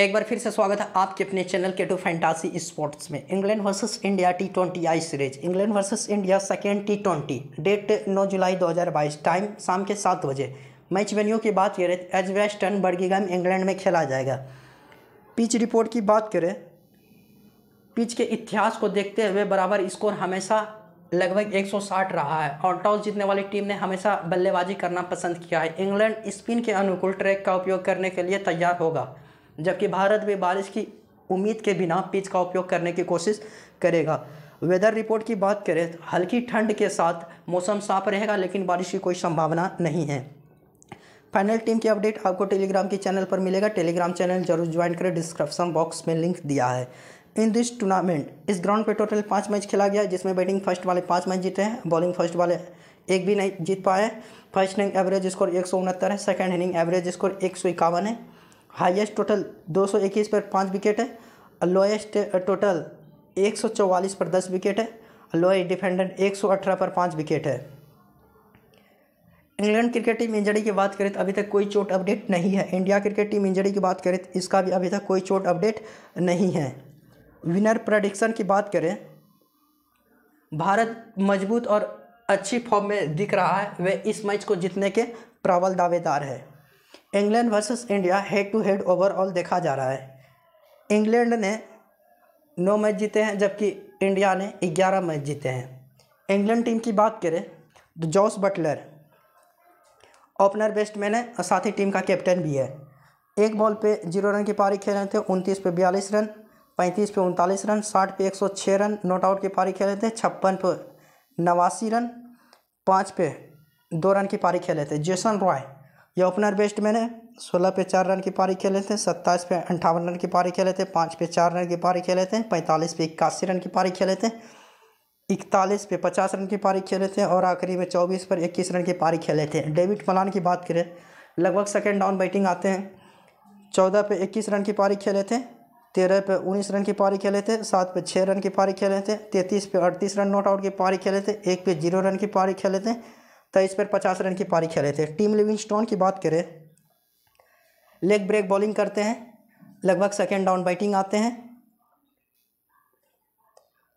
एक बार फिर से स्वागत है आपके अपने चैनल के टू फैंटासी स्पोर्ट्स में England versus India T twenty I series England versus India second T twenty date 9 जुलाई 2022 टाइम शाम के सात बजे मैच वेन्यू की बात करें एज वेस्टर्न बर्गिंगम इंग्लैंड में खेला जाएगा पिच रिपोर्ट की बात करें पिच के इतिहास को देखते हुए बराबर स्कोर हमेशा लगभग 160 रहा है और टॉस जीतने वाली टीम ने हमेशा बल्लेबाजी करना पसंद किया है इंग्लैंड स्पिन के अनुकूल ट्रैक का उपयोग करने के लिए तैयार होगा जबकि भारत भी बारिश की उम्मीद के बिना पिच का उपयोग करने की कोशिश करेगा वेदर रिपोर्ट की बात करें हल्की ठंड के साथ मौसम साफ रहेगा लेकिन बारिश की कोई संभावना नहीं है फाइनल टीम की अपडेट आपको टेलीग्राम के चैनल पर मिलेगा टेलीग्राम चैनल जरूर ज्वाइन करें डिस्क्रिप्शन बॉक्स में लिंक दिया है इन दिस टूर्नामेंट इस ग्राउंड पे टोटल पाँच मैच खेला गया जिसमें बैटिंग फर्स्ट वाले पाँच मैच जीते हैं बॉलिंग फर्स्ट वाले एक भी नहीं जीत पाए फर्स्ट इनिंग एवरेज स्कोर एक सौ उनहत्तर है सेकेंड इनिंग एवरेज स्कोर एक सौ इक्यावन है हाईएस्ट टोटल 221 पर पाँच विकेट है लोएस्ट टोटल 144 पर दस विकेट है और लोएस्ट डिफेंडेंट 118 पर पाँच विकेट है इंग्लैंड क्रिकेट टीम इंजरी की बात करें तो अभी तक कोई चोट अपडेट नहीं है इंडिया क्रिकेट टीम इंजरी की बात करें तो इसका भी अभी तक कोई चोट अपडेट नहीं है विनर प्रडिक्शन की बात करें भारत मजबूत और अच्छी फॉर्म में दिख रहा है वे इस मैच को जीतने के प्रबल दावेदार है England versus India head to head overall देखा जा रहा है इंग्लैंड ने नौ मैच जीते हैं जबकि इंडिया ने ग्यारह मैच जीते हैं इंग्लैंड टीम की बात करें तो जॉस बटलर ओपनर बेस्टमैन है और साथ ही टीम का कैप्टन भी है एक बॉल पे जीरो रन की पारी खेले थे उनतीस पे बयालीस रन पैंतीस पे उनतालीस रन साठ पे एक सौ छः रन नॉट आउट की पारी खेले थे छप्पन पे नवासी रन पाँच पे दो रन की पारी खेले थे जेसन रॉय ये ओपनर बेस्टमैन है सोलह पे चार रन की पारी खेले थे सत्ताईस पे अंठावन रन की पारी खेले थे पाँच पे चार रन की पारी खेले थे पैंतालीस पे इक्यासी रन की पारी खेले थे इकतालीस पे पचास रन की पारी खेले थे और आखिरी में चौबीस पर इक्कीस रन की पारी खेले थे डेविड मलान की बात करें लगभग सेकेंड डाउन बैटिंग आते हैं चौदह पे इक्कीस रन की पारी खेले थे तेरह पे उन्नीस रन की पारी खेले थे सात पे छः रन की पारी खेले थे तैंतीस पे अड़तीस रन नॉट आउट की पारी खेले थे एक पे जीरो रन की पारी खेले थे तो इस पर पचास रन की पारी खेले थे टीम लिविंग की बात करें लेग ब्रेक बॉलिंग करते हैं लगभग सेकेंड डाउन बैटिंग आते हैं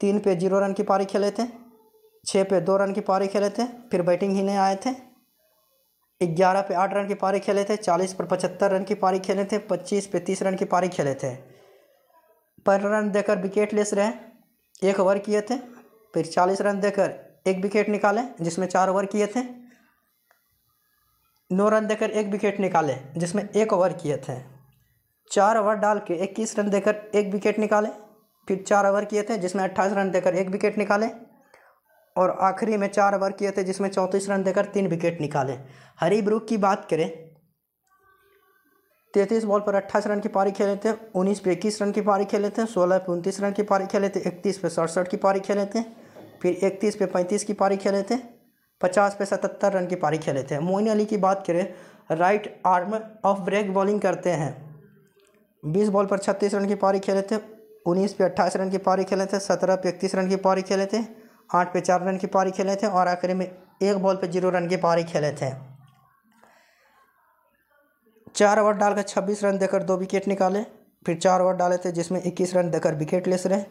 तीन पे जीरो रन की पारी खेले थे छः पे दो रन की पारी खेले थे फिर बैटिंग ही नहीं आए थे ग्यारह पे आठ रन की पारी खेले थे चालीस पर पचहत्तर रन की पारी खेले थे पच्चीस पे तीस रन की पारी खेले थे पंद्रह रन देकर विकेट लेस रहे एक ओवर किए थे फिर चालीस रन देकर एक विकेट निकाले जिसमें चार ओवर किए थे नौ रन देकर एक विकेट निकाले जिसमें एक ओवर किए थे चार ओवर डाल के इक्कीस रन देकर एक विकेट निकाले फिर चार ओवर किए थे जिसमें अट्ठाईस रन देकर एक विकेट निकाले और आखिरी में चार ओवर किए थे जिसमें चौंतीस रन देकर तीन विकेट निकाले हरी ब्रूक की बात करें तैंतीस बॉल पर अट्ठाईस रन की पारी खेले थे उन्नीस पे इक्कीस रन की पारी खेले थे सोलह पे उनतीस रन की पारी खेले थे इकतीस पे सड़सठ की पारी खेले थे फिर इकतीस पे पैंतीस की पारी खेले थे पचास पे सतहत्तर रन की पारी खेले थे मोइन अली की बात करें right arm off break bowling करते हैं बीस बॉल पर छत्तीस रन की पारी खेले थे उन्नीस पे अट्ठाईस रन की पारी खेले थे सत्रह पे इकतीस रन की पारी खेले थे आठ पे चार रन की पारी खेले थे और आखिरी में एक बॉल पे जीरो रन की पारी खेले थे चार ओवर डालकर छब्बीस रन देकर दो विकेट निकाले फिर चार ओवर डाले थे जिसमें इक्कीस रन देकर विकेट लेस रहे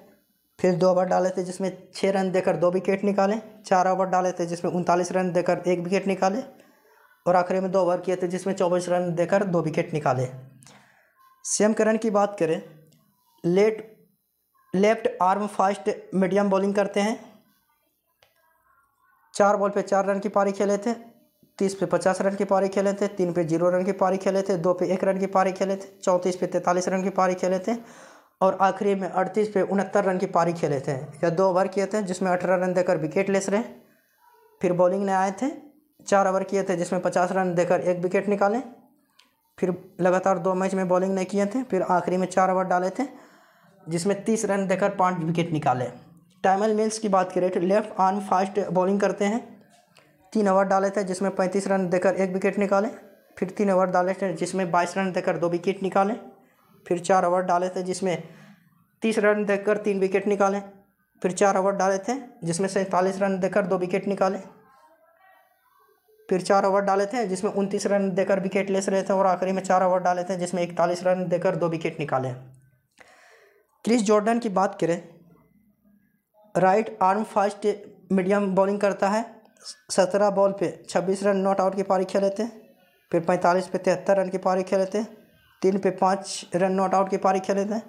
फिर दो ओवर डाले थे जिसमें छः रन देकर दो विकेट निकाले चार ओवर डाले थे जिसमें उनतालीस रन देकर एक विकेट निकाले और आखिरी में दो ओवर किए थे जिसमें चौबीस रन देकर दो विकेट निकाले सेम करन की बात करें left left arm fast medium bowling करते हैं चार बॉल पे चार रन की पारी खेले थे तीस पे पचास रन की पारी खेले थे तीन पे जीरो रन की पारी खेले थे दो पे एक रन की पारी खेले थे चौंतीस पे तैंतालीस रन की पारी खेले थे और आखिरी में अड़तीस पे उनहत्तर रन की पारी खेले थे या दो ओवर किए थे जिसमें अठारह रन देकर विकेट लेस रहे फिर बॉलिंग में आए थे चार ओवर किए थे जिसमें पचास रन देकर एक विकेट निकाले फिर लगातार दो मैच में बॉलिंग नहीं किए थे फिर आखिरी में चार ओवर डाले थे जिसमें तीस रन देकर पाँच विकेट निकाले टाइमल मिल्स की बात करें तो लेफ्ट आर्म फास्ट बॉलिंग करते हैं तीन ओवर डाले थे जिसमें पैंतीस रन देकर एक विकेट निकाले फिर तीन ओवर डाले थे जिसमें बाईस रन देकर दो विकेट निकाले फिर चार ओवर डाले थे जिसमें तीस रन देकर तीन विकेट निकाले फिर चार ओवर डाले थे जिसमें सैंतालीस रन देकर दो विकेट निकाले फिर चार ओवर डाले थे जिसमें उनतीस रन देकर विकेट लेस रहे थे और आखिरी में चार ओवर डाले थे जिसमें इकतालीस रन देकर दो विकेट निकाले क्रिस जॉर्डन की बात करें right arm fast medium bowling करता है सत्रह बॉल पे छब्बीस रन नॉट आउट की पारी खेले थे फिर पैंतालीस पे तिहत्तर रन की पारी खेले थे तीन पे पाँच रन नॉट आउट की पारी खेले थे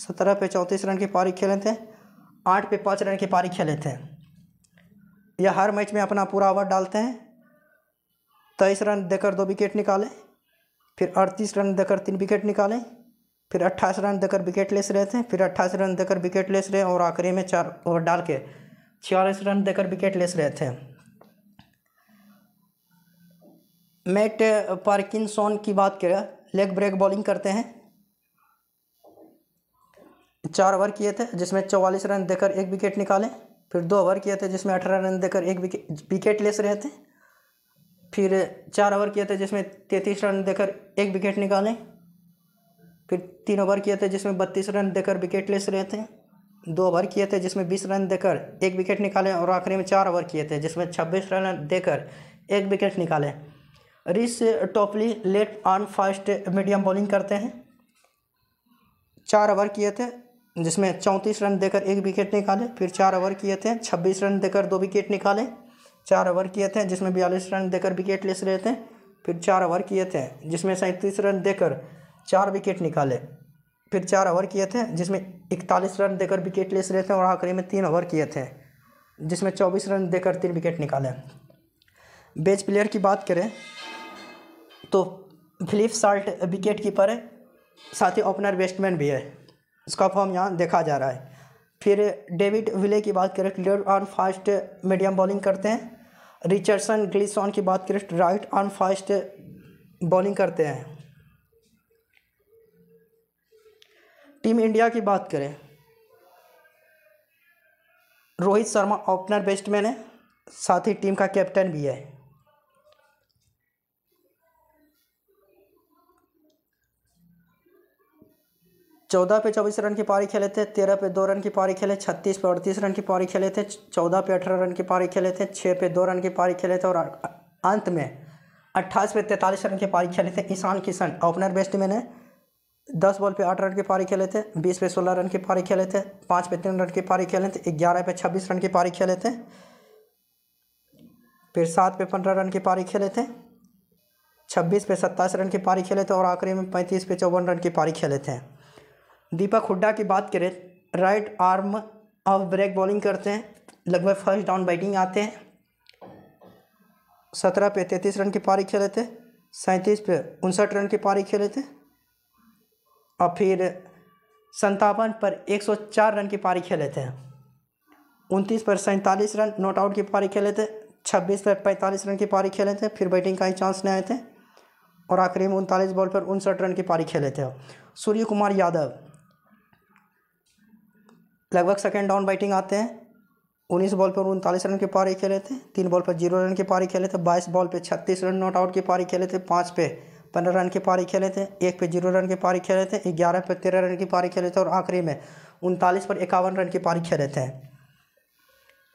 सत्रह पे चौंतीस रन की पारी खेले थे आठ पे पाँच रन की पारी खेले थे यह हर मैच में अपना पूरा ओवर डालते हैं तेईस रन देकर दो विकेट निकाले फिर अड़तीस रन देकर तीन विकेट निकाले फिर अट्ठाईस रन देकर विकेट लेस रहे थे फिर अट्ठाईस रन देकर विकेट लेस रहे और आखिरी में चार ओवर डाल के छियालीस रन देकर विकेट लेस रहे थे मैट पार्किंसन की बात करें लेग ब्रेक बॉलिंग करते हैं चार ओवर किए थे जिसमें चौवालीस रन देकर एक विकेट निकाले फिर दो ओवर किए थे जिसमें अठारह रन देकर एक विकेट विकेट लेस रहे थे फिर चार ओवर किए थे जिसमें तैंतीस रन देकर एक विकेट निकाले फिर तीन ओवर किए थे जिसमें बत्तीस रन देकर विकेट लेस रहे थे दो ओवर किए थे जिसमें बीस रन देकर एक विकेट निकाले और आखिरी में चार ओवर किए थे जिसमें छब्बीस रन देकर एक विकेट निकाले Reece Topley left arm fast medium bowling करते हैं चार ओवर किए थे जिसमें चौंतीस रन देकर एक विकेट निकाले फिर चार ओवर किए थे छब्बीस रन देकर दो विकेट निकाले चार ओवर किए थे जिसमें बयालीस रन देकर विकेट लेस रहे थे फिर चार ओवर किए थे जिसमें सैंतीस रन देकर चार विकेट निकाले फिर चार ओवर किए थे जिसमें इकतालीस रन देकर विकेट लेस रहे थे और आखिरी में तीन ओवर किए थे जिसमें चौबीस रन देकर तीन विकेट निकाले बेच प्लेयर की बात करें तो फिलिप साल्ट विकेट कीपर है साथ ही ओपनर बैट्समैन भी है उसका फॉर्म यहाँ देखा जा रहा है फिर डेविड विले की बात करें left arm fast medium bowling करते हैं रिचर्डसन ग्लिसन की बात करें राइट आर्म फास्ट बॉलिंग करते हैं टीम इंडिया की बात करें रोहित शर्मा ओपनर बैट्समैन है साथ ही टीम का कैप्टन भी है चौदह पे चौबीस रन की पारी खेले थे तेरह पे दो रन की पारी खेले छत्तीस पे अड़तीस रन की पारी खेले थे चौदह पे अठारह रन की पारी खेले थे छः पे दो रन की पारी खेले थे और अंत में अट्ठाईस पे तैंतालीस रन की पारी खेले थे ईशान किशन ओपनर बैट्समैन है दस बॉल पे आठ रन की पारी खेले थे बीस पे सोलह रन की पारी खेले थे पाँच पे तीन रन की पारी खेले थे ग्यारह पे छब्बीस रन की पारी खेले थे फिर सात पे पंद्रह रन की पारी खेले थे छब्बीस पे सत्ताईस रन की पारी खेले थे और आखिरी में पैंतीस पे चौवन रन की पारी खेले थे दीपक हुड्डा की बात करें right arm off break bowling करते हैं लगभग फर्स्ट डाउन बैटिंग आते हैं सत्रह पे तैंतीस रन की पारी खेले थे सैंतीस पे उनसठ रन की पारी खेले थे और फिर संतावन पर एक सौ चार रन की पारी खेले थे उनतीस पर सैंतालीस रन नॉट आउट की पारी खेले थे छब्बीस पर पैंतालीस रन की पारी खेले थे फिर बैटिंग का ही चांस नहीं आए थे और आखिरी में उनतालीस बॉल पर उनसठ रन की पारी खेले थे सूर्य कुमार यादव लगभग सेकेंड डाउन बैटिंग आते हैं उन्नीस बॉल पर उनतालीस रन के पारी खेले थे तीन बॉल पर जीरो रन के पारी खेले थे बाईस बॉल पर छत्तीस रन नॉट आउट की पारी खेले थे पाँच पे पंद्रह रन की पारी खेले थे एक पे जीरो रन की पारी खेले थे ग्यारह पे तेरह रन की पारी खेले थे और आखिरी में उनतालीस पर इक्यावन रन की पारी खेले थे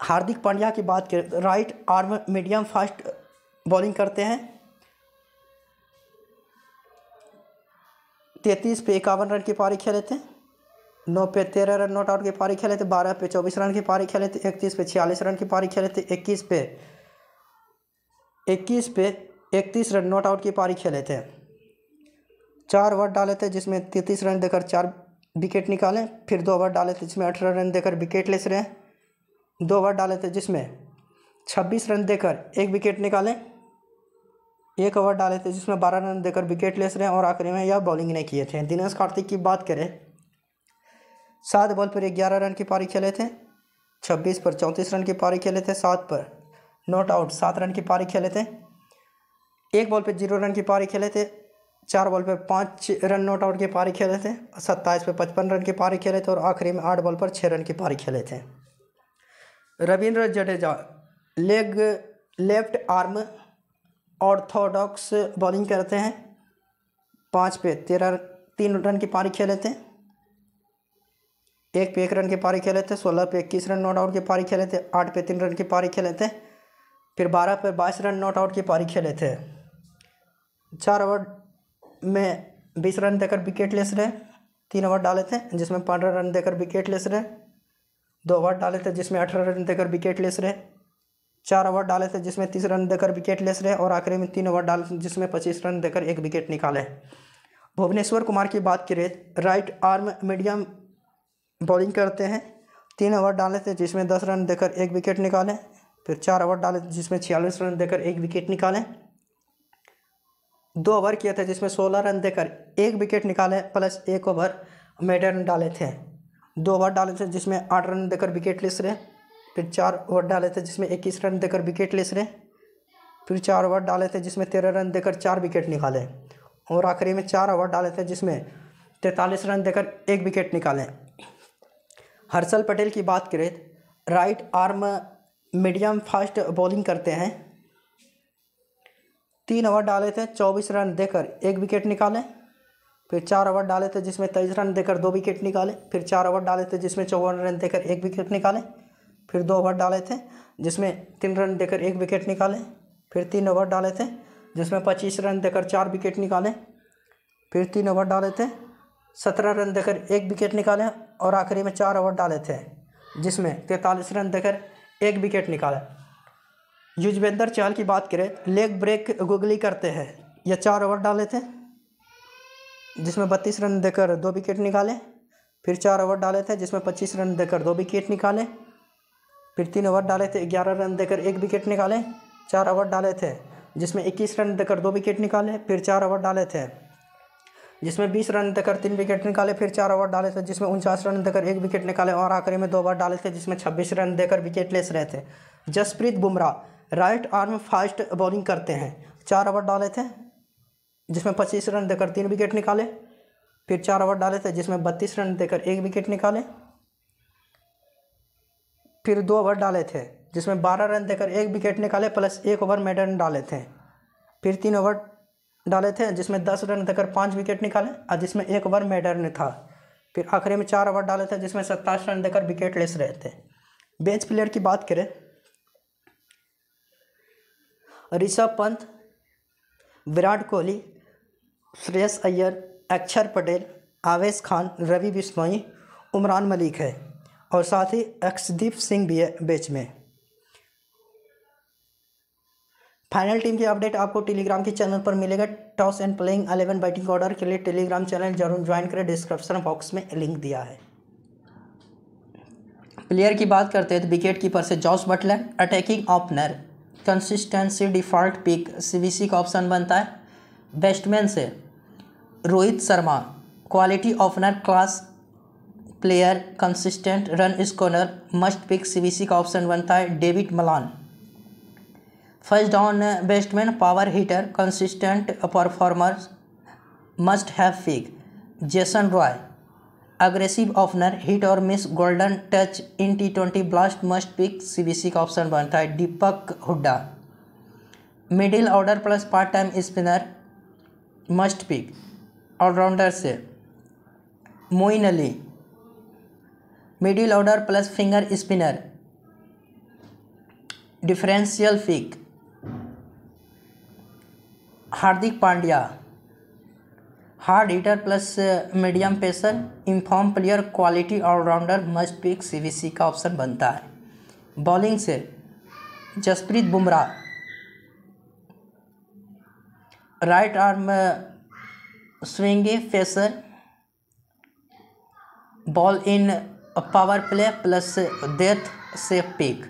हार्दिक पांड्या की बात करें right arm medium fast bowling करते हैं तैंतीस पे इक्यावन रन की पारी खेले थे नौ पे तेरह रन नॉट आउट की पारी खेले थे बारह पे चौबीस रन की पारी खेले थे इकतीस पे छियालीस रन की पारी खेले थे इक्कीस पे इक्कीस पे इकतीस रन नॉट आउट की पारी खेले थे चार ओवर डाले थे जिसमें तैंतीस रन देकर चार विकेट निकाले फिर दो ओवर डाले थे जिसमें अठारह रन देकर विकेट लेस रहे दो ओवर डाले थे जिसमें छब्बीस रन देकर एक विकेट निकाले एक ओवर डाले थे जिसमें बारह रन देकर विकेट लेस रहे हैं और आखिरी में यह बॉलिंग नहीं किए थे दिनेश कार्तिक की बात करें सात बॉल पर ग्यारह रन की पारी खेले थे छब्बीस पर चौंतीस रन की पारी खेले थे सात पर नॉट आउट सात रन की पारी खेले थे एक बॉल पे जीरो रन की पारी खेले थे चार बॉल पे पाँच रन नॉट आउट की पारी खेले थे सत्ताईस पे पचपन रन की पारी खेले थे और आखिरी में आठ बॉल पर छः रन की पारी खेले थे Ravindra Jadeja leg left arm orthodox bowling करते हैं पाँच पे तेरह तीन रन की पारी खेले थे एक पे एक रन की पारी खेले थे सोलह पे इक्कीस रन नॉट आउट की पारी खेले थे आठ पे तीन रन की पारी खेले थे फिर बारह पे बाईस रन नॉट आउट की पारी खेले थे चार ओवर में बीस रन देकर विकेट लेस रहे तीन ओवर डाले थे जिसमें पंद्रह रन देकर विकेट लेस रहे दो ओवर डाले थे जिसमें अठारह रन देकर विकेट लेस रहे चार ओवर डाले थे जिसमें तीस रन देकर विकेट लेस रहे और आखिरी में तीन ओवर डाले जिसमें पच्चीस रन देकर एक विकेट निकाले भुवनेश्वर कुमार की बात करें राइट आर्म मीडियम बॉलिंग करते हैं तीन ओवर डाले थे जिसमें दस रन देकर एक विकेट निकालें फिर चार ओवर डाले थे जिसमें छियालीस रन देकर एक विकेट निकालें दो ओवर किए थे जिसमें सोलह रन देकर एक विकेट निकालें प्लस एक ओवर मेड रन डाले थे दो ओवर डाले थे जिसमें आठ रन देकर विकेट लेस रहे फिर चार ओवर डाले थे जिसमें इक्कीस रन देकर विकेट लेस रहे फिर चार ओवर डाले थे जिसमें तेरह रन देकर चार विकेट निकालें और आखिरी में चार ओवर डाले थे जिसमें तैंतालीस रन देकर एक विकेट निकालें हर्षल पटेल की बात करें right arm medium fast bowling करते हैं तीन ओवर डाले थे चौबीस रन देकर एक विकेट निकाले फिर चार ओवर डाले थे जिसमें तेईस रन देकर दो विकेट निकाले फिर चार ओवर डाले थे जिसमें चौवन रन देकर एक विकेट निकाले फिर दो ओवर डाले थे जिसमें तीन रन देकर एक विकेट निकाले फिर तीन ओवर डाले थे जिसमें पच्चीस रन देकर चार विकेट निकाले फिर तीन ओवर डाले थे सत्रह रन देकर एक विकेट निकाले और आखिरी में चार ओवर डाले थे जिसमें तैंतालीस रन देकर एक विकेट निकाले युजवेंद्र चहल की बात करें लेग ब्रेक गुगली करते हैं यह चार ओवर डाले थे जिसमें बत्तीस रन देकर दो विकेट निकाले फिर चार ओवर डाले थे जिसमें पच्चीस रन देकर दो विकेट निकाले फिर तीन ओवर डाले थे ग्यारह रन देकर एक विकेट निकाले चार ओवर डाले थे जिसमें इक्कीस रन देकर दो विकेट निकाले फिर चार ओवर डाले थे जिसमें बीस रन देकर तीन विकेट निकाले फिर चार ओवर डाले थे जिसमें उनचास रन देकर एक विकेट निकाले और आखिरी में दो ओवर डाले थे जिसमें छब्बीस रन देकर विकेटलेस रहे थे Jasprit Bumrah right arm fast bowling करते हैं चार ओवर डाले थे जिसमें पच्चीस रन देकर तीन विकेट निकाले फिर चार ओवर डाले थे जिसमें बत्तीस रन देकर एक विकेट निकाले फिर दो ओवर डाले थे जिसमें बारह रन देकर एक विकेट निकाले प्लस एक ओवर मेडन डाले थे फिर तीन ओवर डाले थे जिसमें दस रन देकर पाँच विकेट निकाले और जिसमें एक ओवर मेडर ने था फिर आखिरी में चार ओवर डाले थे जिसमें सत्ताईस रन देकर विकेट लेस रहे थे बेंच प्लेयर की बात करें ऋषभ पंत विराट कोहली श्रेयस अय्यर अक्षर पटेल आवेश खान रवि बिश्नोई उमरान मलिक है और साथ ही अक्षदीप सिंह भी है बेच में फाइनल टीम की अपडेट आपको टेलीग्राम के चैनल पर मिलेगा toss and playing eleven batting order के लिए टेलीग्राम चैनल जरूर ज्वाइन करें डिस्क्रिप्शन बॉक्स में लिंक दिया है प्लेयर की बात करते हैं तो विकेट कीपर से Jos Buttler attacking opener consistency default pick CVC का ऑप्शन बनता है बैट्समैन से Rohit Sharma quality opener class player consistent run scorer must pick CVC का ऑप्शन बनता है David Malan first on batsman power hitter consistent performer must have pick Jason Roy aggressive opener hit और miss golden touch in T twenty blast must pick C B C का option बनता है Deepak Hooda middle order plus part time spinner must pick allrounder से Moeen Ali middle order plus finger spinner differential pick Hardik Pandya hard hitter plus medium pacer in form player quality allrounder must pick CVC का option बनता है bowling से Jasprit Bumrah right arm swingy pacer ball in power play plus death से pick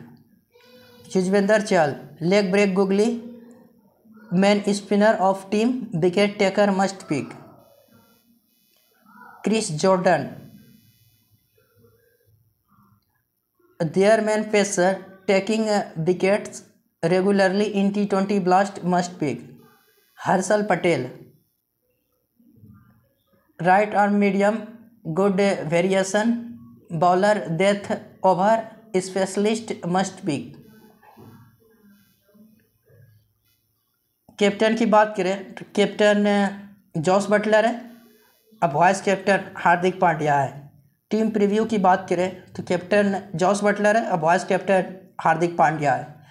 Yuzvendra Chahal leg break googly man spinner of team wicket taker must pick Chris Jordan their man pacer taking wickets regularly in T twenty blast must pick Harshal Patel right arm medium good variation bowler death over specialist must pick captain की बात करें तो captain Jos Buttler है अब vice captain हार्दिक पांड्या है team preview की बात करें तो कैप्टन जॉस बटलर है अब वाइस कैप्टन हार्दिक पांड्या है